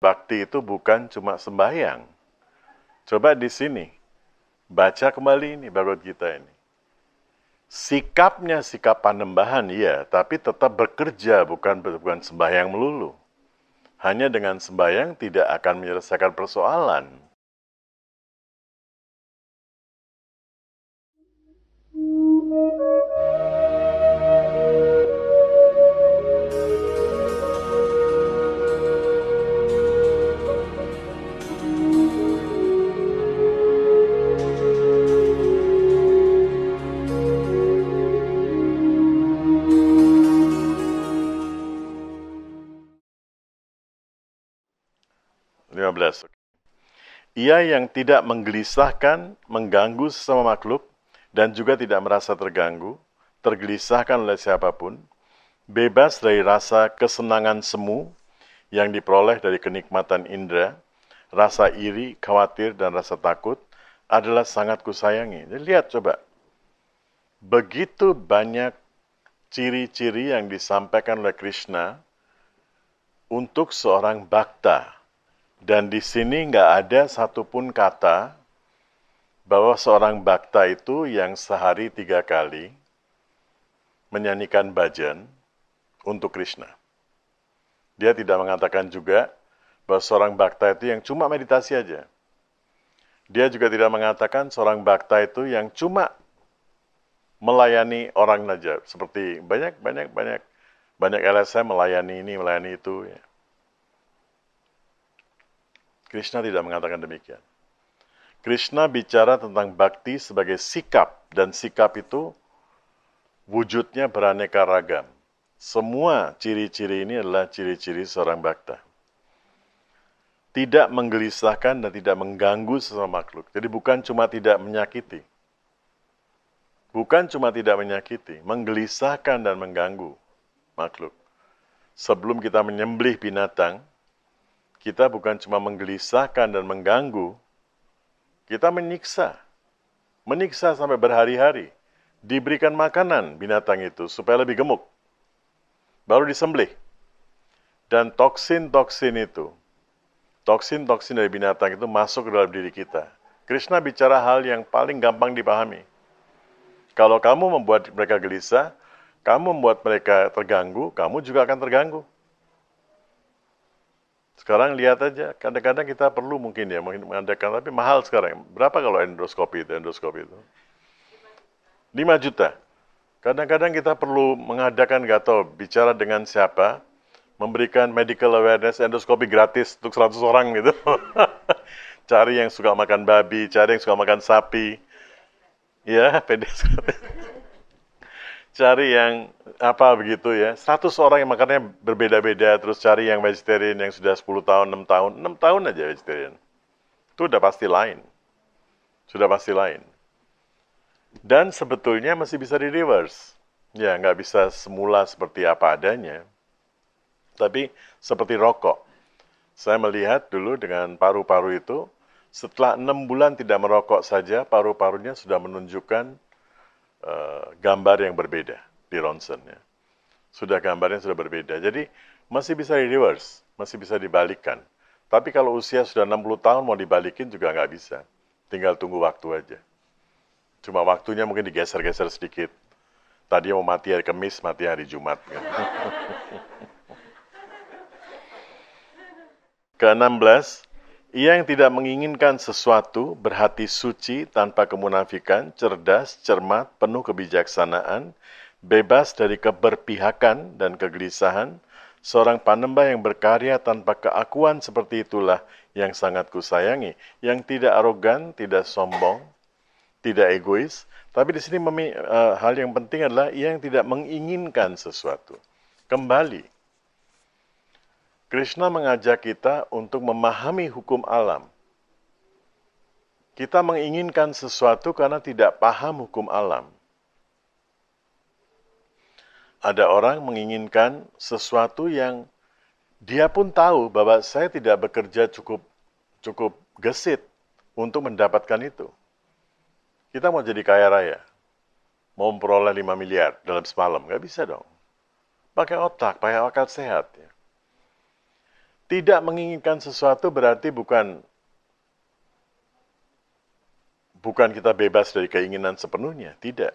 Bakti itu bukan cuma sembahyang. Coba di sini, baca kembali ini bagot kita ini. Sikapnya sikap panembahan, iya, tapi tetap bekerja, bukan bukan sembahyang melulu. Hanya dengan sembahyang tidak akan menyelesaikan persoalan. Ia yang tidak menggelisahkan, mengganggu sesama makhluk, dan juga tidak merasa terganggu, tergelisahkan oleh siapapun, bebas dari rasa kesenangan semu yang diperoleh dari kenikmatan indera, rasa iri, khawatir, dan rasa takut adalah sangat kusayangi. Jadi lihat coba, begitu banyak ciri-ciri yang disampaikan oleh Krishna untuk seorang bakta. Dan di sini nggak ada satupun kata bahwa seorang bakta itu yang sehari tiga kali menyanyikan bajan untuk Krishna. Dia tidak mengatakan juga bahwa seorang bakta itu yang cuma meditasi aja. Dia juga tidak mengatakan seorang bakta itu yang cuma melayani orang saja. Seperti banyak, banyak, banyak, banyak LSM melayani ini, melayani itu. Ya. Krishna tidak mengatakan demikian. Krishna bicara tentang bakti sebagai sikap dan sikap itu wujudnya beraneka ragam. Semua ciri-ciri ini adalah ciri-ciri seorang bakta. Tidak menggelisahkan dan tidak mengganggu sesama makhluk. Jadi bukan cuma tidak menyakiti. Bukan cuma tidak menyakiti, menggelisahkan dan mengganggu makhluk. Sebelum kita menyembelih binatang, kita bukan cuma menggelisahkan dan mengganggu, kita menyiksa. Menyiksa sampai berhari-hari. Diberikan makanan binatang itu supaya lebih gemuk. Baru disembelih. Dan toksin-toksin itu, toksin-toksin dari binatang itu masuk ke dalam diri kita. Krishna bicara hal yang paling gampang dipahami. Kalau kamu membuat mereka gelisah, kamu membuat mereka terganggu, kamu juga akan terganggu. Sekarang lihat aja, kadang-kadang kita perlu mungkin ya mengadakan, tapi mahal sekarang. Berapa kalau endoskopi itu? Endoskopi itu 5 juta. Kadang-kadang kita perlu mengadakan gak tahu, bicara dengan siapa, memberikan medical awareness endoskopi gratis untuk 100 orang gitu. cari yang suka makan babi, cari yang suka makan sapi. Ya, pedes cari yang apa begitu ya. 100 orang yang makannya berbeda-beda, terus cari yang vegetarian yang sudah 10 tahun, 6 tahun, 6 tahun aja vegetarian. Itu udah pasti lain. Sudah pasti lain. Dan sebetulnya masih bisa di reverse. Ya, nggak bisa semula seperti apa adanya. Tapi seperti rokok. Saya melihat dulu dengan paru-paru itu, setelah enam bulan tidak merokok saja, paru-parunya sudah menunjukkan Eh, gambar yang berbeda di ronsen ya. Sudah gambarnya sudah berbeda. Jadi masih bisa di reverse, masih bisa dibalikkan. Tapi kalau usia sudah 60 tahun mau dibalikin juga nggak bisa. Tinggal tunggu waktu aja. Cuma waktunya mungkin digeser-geser sedikit. Tadi mau mati hari kemis mati hari Jumat. Kan? Ke-16, ia yang tidak menginginkan sesuatu, berhati suci tanpa kemunafikan, cerdas, cermat, penuh kebijaksanaan, bebas dari keberpihakan dan kegelisahan, seorang panembah yang berkarya tanpa keakuan seperti itulah yang sangat kusayangi, yang tidak arogan, tidak sombong, tidak egois, tapi di sini eh, hal yang penting adalah ia yang tidak menginginkan sesuatu. Kembali, Krishna mengajak kita untuk memahami hukum alam. Kita menginginkan sesuatu karena tidak paham hukum alam. Ada orang menginginkan sesuatu yang dia pun tahu bahwa saya tidak bekerja cukup cukup gesit untuk mendapatkan itu. Kita mau jadi kaya raya, mau memperoleh 5 miliar dalam semalam, nggak bisa dong. Pakai otak, pakai akal sehat. Ya. Tidak menginginkan sesuatu berarti bukan bukan kita bebas dari keinginan sepenuhnya, tidak.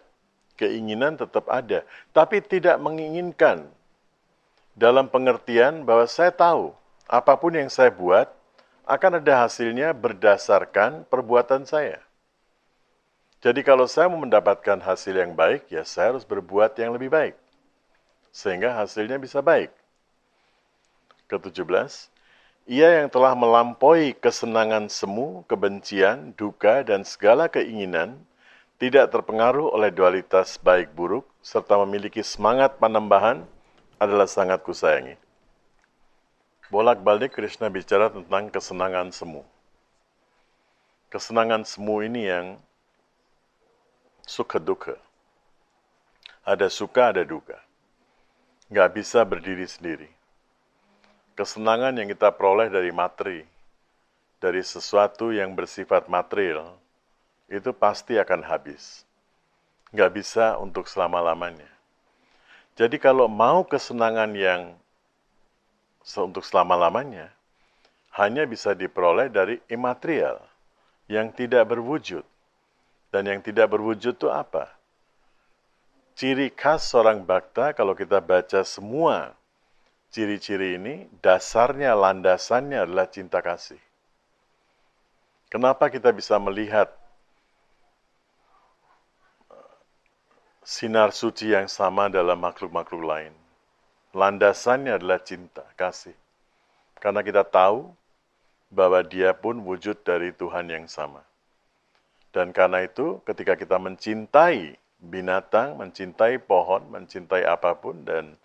Keinginan tetap ada, tapi tidak menginginkan dalam pengertian bahwa saya tahu apapun yang saya buat akan ada hasilnya berdasarkan perbuatan saya. Jadi kalau saya mau mendapatkan hasil yang baik, ya saya harus berbuat yang lebih baik. Sehingga hasilnya bisa baik ke-17, ia yang telah melampaui kesenangan semu, kebencian, duka, dan segala keinginan, tidak terpengaruh oleh dualitas baik buruk, serta memiliki semangat penambahan, adalah sangat kusayangi. Bolak-balik Krishna bicara tentang kesenangan semu. Kesenangan semu ini yang suka duka. Ada suka, ada duka. Nggak bisa berdiri sendiri kesenangan yang kita peroleh dari materi, dari sesuatu yang bersifat material, itu pasti akan habis. Nggak bisa untuk selama-lamanya. Jadi kalau mau kesenangan yang untuk selama-lamanya, hanya bisa diperoleh dari imaterial, yang tidak berwujud. Dan yang tidak berwujud itu apa? Ciri khas seorang bakta kalau kita baca semua ciri-ciri ini, dasarnya, landasannya adalah cinta kasih. Kenapa kita bisa melihat eh, sinar suci yang sama dalam makhluk-makhluk lain? Landasannya adalah cinta kasih. Karena kita tahu bahwa dia pun wujud dari Tuhan yang sama. Dan karena itu, ketika kita mencintai binatang, mencintai pohon, mencintai apapun, dan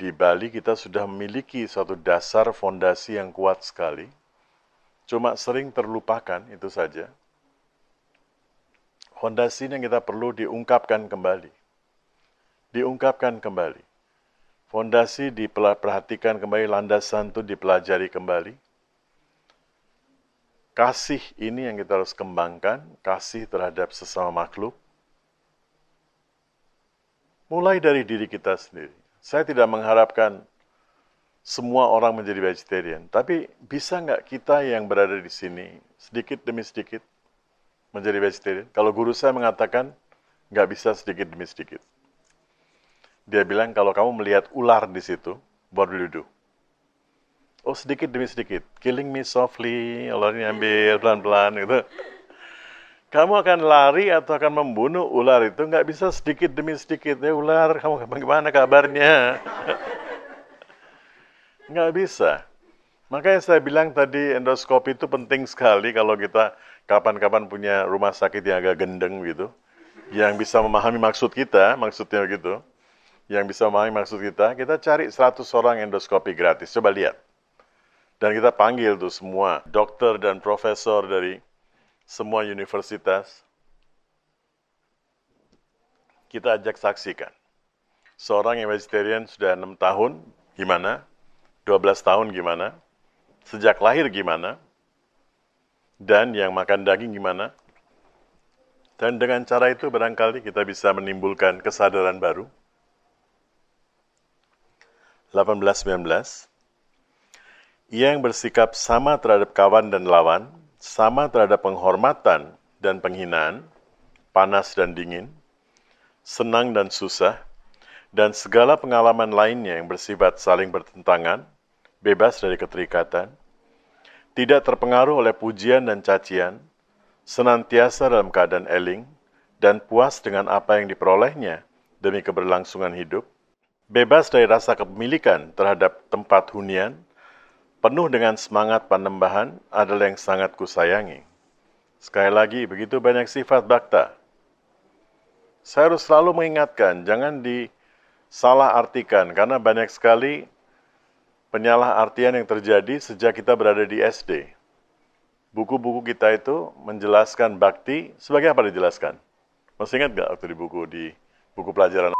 di Bali kita sudah memiliki satu dasar fondasi yang kuat sekali, cuma sering terlupakan itu saja. Fondasi yang kita perlu diungkapkan kembali. Diungkapkan kembali. Fondasi diperhatikan kembali, landasan itu dipelajari kembali. Kasih ini yang kita harus kembangkan, kasih terhadap sesama makhluk, mulai dari diri kita sendiri. Saya tidak mengharapkan semua orang menjadi vegetarian, tapi bisa nggak kita yang berada di sini sedikit demi sedikit menjadi vegetarian? Kalau guru saya mengatakan nggak bisa sedikit demi sedikit. Dia bilang kalau kamu melihat ular di situ, what will you do? Oh sedikit demi sedikit, killing me softly, ularnya ambil pelan-pelan gitu kamu akan lari atau akan membunuh ular itu nggak bisa sedikit demi sedikit ya ular kamu bagaimana kabarnya nggak bisa makanya saya bilang tadi endoskopi itu penting sekali kalau kita kapan-kapan punya rumah sakit yang agak gendeng gitu yang bisa memahami maksud kita maksudnya gitu yang bisa memahami maksud kita kita cari 100 orang endoskopi gratis coba lihat dan kita panggil tuh semua dokter dan profesor dari semua universitas, kita ajak saksikan. Seorang yang vegetarian sudah enam tahun, gimana? 12 tahun gimana? Sejak lahir gimana? Dan yang makan daging gimana? Dan dengan cara itu barangkali kita bisa menimbulkan kesadaran baru. 18-19 Yang bersikap sama terhadap kawan dan lawan sama terhadap penghormatan dan penghinaan, panas dan dingin, senang dan susah, dan segala pengalaman lainnya yang bersifat saling bertentangan, bebas dari keterikatan, tidak terpengaruh oleh pujian dan cacian, senantiasa dalam keadaan eling, dan puas dengan apa yang diperolehnya demi keberlangsungan hidup, bebas dari rasa kepemilikan terhadap tempat hunian, penuh dengan semangat panembahan adalah yang sangat kusayangi. Sekali lagi, begitu banyak sifat bakta. Saya harus selalu mengingatkan, jangan disalah artikan, karena banyak sekali penyalahartian yang terjadi sejak kita berada di SD. Buku-buku kita itu menjelaskan bakti sebagai apa dijelaskan? Masih ingat nggak waktu di buku di buku pelajaran?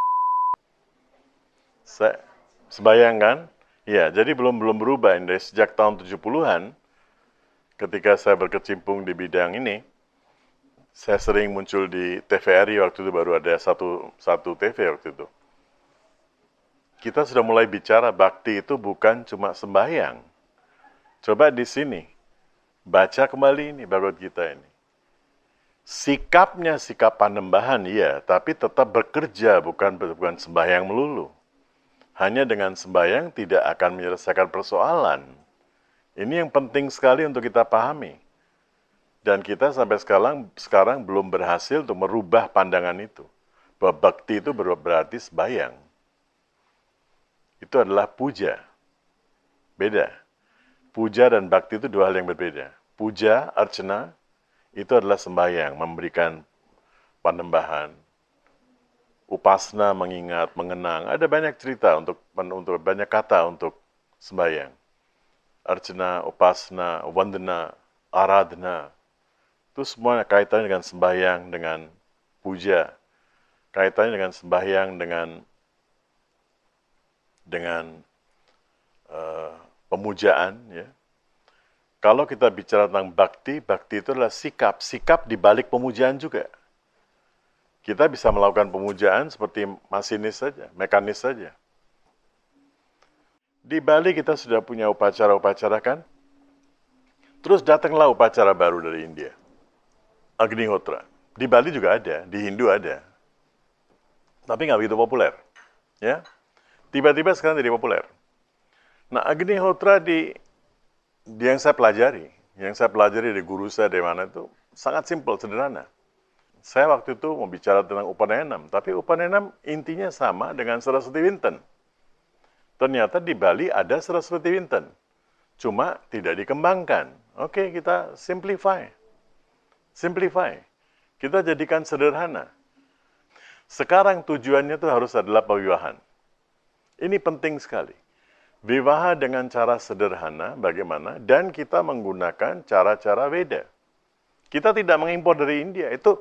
Saya sebayangkan Ya, jadi belum belum berubah ini sejak tahun 70-an ketika saya berkecimpung di bidang ini. Saya sering muncul di TVRI waktu itu baru ada satu satu TV waktu itu. Kita sudah mulai bicara bakti itu bukan cuma sembahyang. Coba di sini baca kembali ini bagot kita ini. Sikapnya sikap panembahan iya, tapi tetap bekerja bukan bukan sembahyang melulu hanya dengan sembayang tidak akan menyelesaikan persoalan. Ini yang penting sekali untuk kita pahami. Dan kita sampai sekarang sekarang belum berhasil untuk merubah pandangan itu. Bahwa bakti itu berarti sembayang. Itu adalah puja. Beda. Puja dan bakti itu dua hal yang berbeda. Puja, arcana, itu adalah sembayang, memberikan penembahan, upasna mengingat, mengenang. Ada banyak cerita untuk untuk banyak kata untuk sembahyang. Arjuna, upasna, wandana, aradna. Itu semua kaitannya dengan sembahyang, dengan puja. Kaitannya dengan sembahyang, dengan dengan uh, pemujaan. Ya. Kalau kita bicara tentang bakti, bakti itu adalah sikap. Sikap di balik pemujaan juga. Kita bisa melakukan pemujaan seperti masinis saja, mekanis saja. Di Bali kita sudah punya upacara-upacara kan? Terus datanglah upacara baru dari India. agni Agnihotra. Di Bali juga ada, di Hindu ada. Tapi nggak begitu populer. ya. Tiba-tiba sekarang jadi populer. Nah, Agnihotra di, di yang saya pelajari, yang saya pelajari dari guru saya dari mana itu sangat simpel, sederhana saya waktu itu mau bicara tentang enam, tapi enam intinya sama dengan Saraswati Winten. Ternyata di Bali ada Saraswati Winten, cuma tidak dikembangkan. Oke, kita simplify. Simplify. Kita jadikan sederhana. Sekarang tujuannya itu harus adalah pewiwahan. Ini penting sekali. Wiwaha dengan cara sederhana bagaimana dan kita menggunakan cara-cara beda. Kita tidak mengimpor dari India. Itu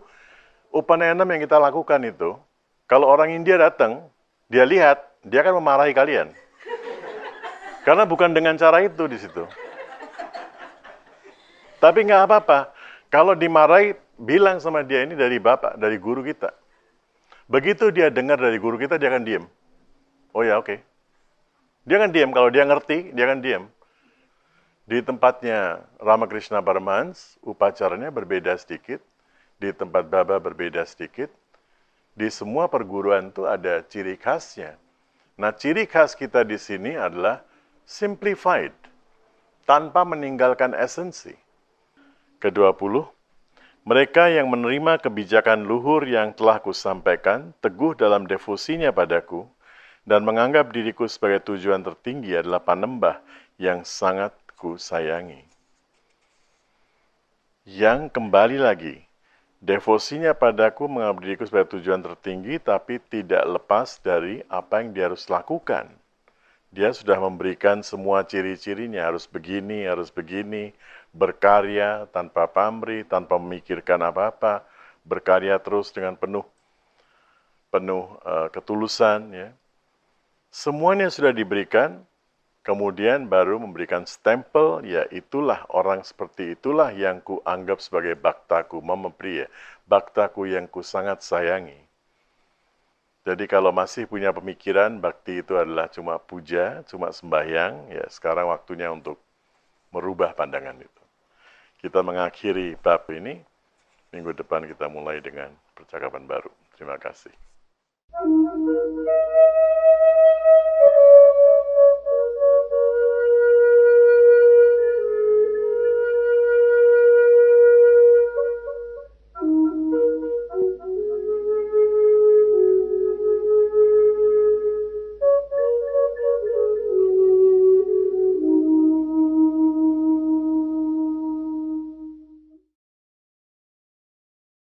Upanayanam yang kita lakukan itu, kalau orang India datang, dia lihat, dia akan memarahi kalian. Karena bukan dengan cara itu di situ. Tapi nggak apa-apa. Kalau dimarahi, bilang sama dia ini dari bapak, dari guru kita. Begitu dia dengar dari guru kita, dia akan diem. Oh ya, oke. Okay. Dia akan diem. Kalau dia ngerti, dia akan diem. Di tempatnya Ramakrishna Barmans, upacaranya berbeda sedikit di tempat Baba berbeda sedikit. Di semua perguruan itu ada ciri khasnya. Nah, ciri khas kita di sini adalah simplified, tanpa meninggalkan esensi. Kedua puluh, mereka yang menerima kebijakan luhur yang telah kusampaikan, teguh dalam devosinya padaku, dan menganggap diriku sebagai tujuan tertinggi adalah panembah yang sangat kusayangi. Yang kembali lagi, Devosinya padaku diriku sebagai tujuan tertinggi, tapi tidak lepas dari apa yang dia harus lakukan. Dia sudah memberikan semua ciri-cirinya, harus begini, harus begini, berkarya tanpa pamrih, tanpa memikirkan apa-apa, berkarya terus dengan penuh penuh uh, ketulusan. Ya. Semuanya sudah diberikan, kemudian baru memberikan stempel, ya itulah orang seperti itulah yang kuanggap sebagai baktaku, mempriye, ya, baktaku yang ku sangat sayangi. Jadi kalau masih punya pemikiran bakti itu adalah cuma puja, cuma sembahyang, ya sekarang waktunya untuk merubah pandangan itu. Kita mengakhiri bab ini, minggu depan kita mulai dengan percakapan baru. Terima kasih.